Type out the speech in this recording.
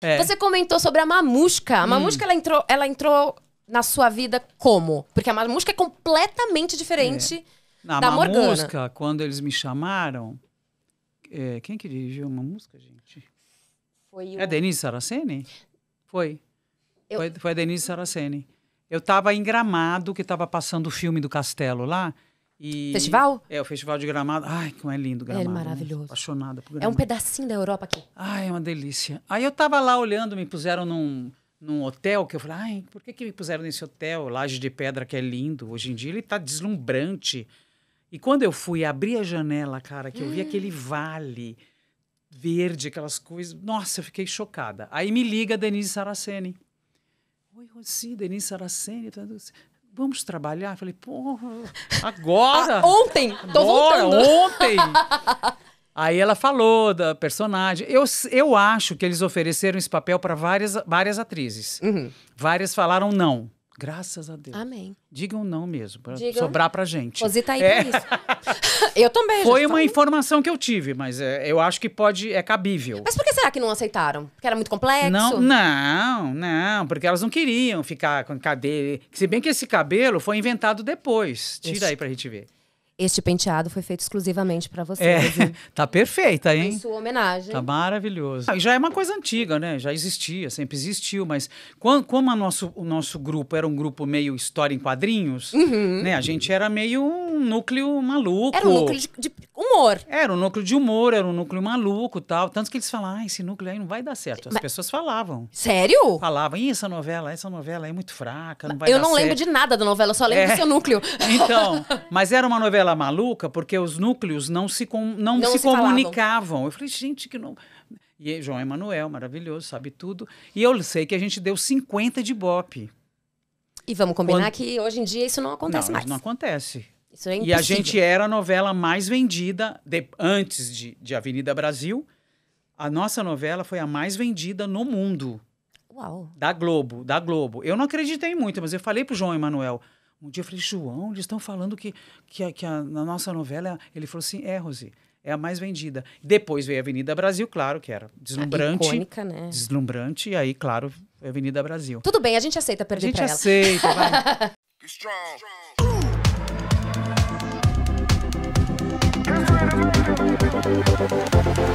É. Você comentou sobre a Mamusca. A hum. Mamusca, ela entrou, ela entrou na sua vida como? Porque a Mamusca é completamente diferente é. Na da Mamusca, Morgana. quando eles me chamaram... É, quem é que dirigiu a Mamusca, gente? Foi é o... É Denise Saraceni? Foi. Eu... Foi, foi a Denise Saraceni. Eu estava em Gramado, que estava passando o filme do Castelo lá, e Festival? É, o Festival de Gramado. Ai, como é lindo é Gramado. É maravilhoso. Apaixonada por Gramado. É um pedacinho da Europa aqui. Ai, é uma delícia. Aí eu tava lá olhando, me puseram num, num hotel, que eu falei, ai, por que, que me puseram nesse hotel? Laje de Pedra, que é lindo. Hoje em dia ele tá deslumbrante. E quando eu fui abrir a janela, cara, que eu vi hum. aquele vale verde, aquelas coisas. Nossa, eu fiquei chocada. Aí me liga a Denise Saraceni. Oi, Rossi, Denise Saraceni. Tá vamos trabalhar? Eu falei, porra, agora! Ah, ontem! Agora, voltando! Ontem! Aí ela falou da personagem. Eu, eu acho que eles ofereceram esse papel para várias, várias atrizes. Uhum. Várias falaram não. Graças a Deus. Amém. Digam não mesmo, para sobrar para gente. Posita aí é. isso. eu também. Foi uma falando. informação que eu tive, mas é, eu acho que pode, é cabível. Mas por que será que não aceitaram? Porque era muito complexo? Não, não, não, porque elas não queriam ficar com cabelo. Se bem que esse cabelo foi inventado depois. Tira isso. aí para a gente ver. Este penteado foi feito exclusivamente para você. É, tá perfeita, hein? Em sua homenagem. Tá maravilhoso. Ah, já é uma coisa antiga, né? Já existia, sempre existiu, mas quando, como a nosso, o nosso grupo era um grupo meio história em quadrinhos, uhum. né? A gente era meio um núcleo maluco. Era um núcleo de, de humor. Era um núcleo de humor, era um núcleo maluco tal. Tanto que eles falavam, ah, esse núcleo aí não vai dar certo. As Mas... pessoas falavam. Sério? Falavam, Ih, essa novela, essa novela é muito fraca, não vai Eu dar não certo. lembro de nada da novela, só lembro é. do seu núcleo. Então, mas era uma novela maluca porque os núcleos não se, com, não, não se, se comunicavam. Eu falei, gente, que não... E João Emanuel, maravilhoso, sabe tudo. E eu sei que a gente deu 50 de bope. E vamos combinar Quando... que hoje em dia isso não acontece não, mais. Não acontece. Isso é E a gente era a novela mais vendida de, antes de, de Avenida Brasil. A nossa novela foi a mais vendida no mundo. Uau. Da Globo, da Globo. Eu não acreditei muito, mas eu falei pro João Emanuel. Um dia eu falei, João, eles estão falando que, que, a, que a, na nossa novela. Ele falou assim: é, Rosi, é a mais vendida. Depois veio Avenida Brasil, claro, que era deslumbrante. Ah, icônica, né? Deslumbrante, e aí, claro, Avenida Brasil. Tudo bem, a gente aceita perder a gente pra aceita, ela. vai. Strong. Strong. Thank you.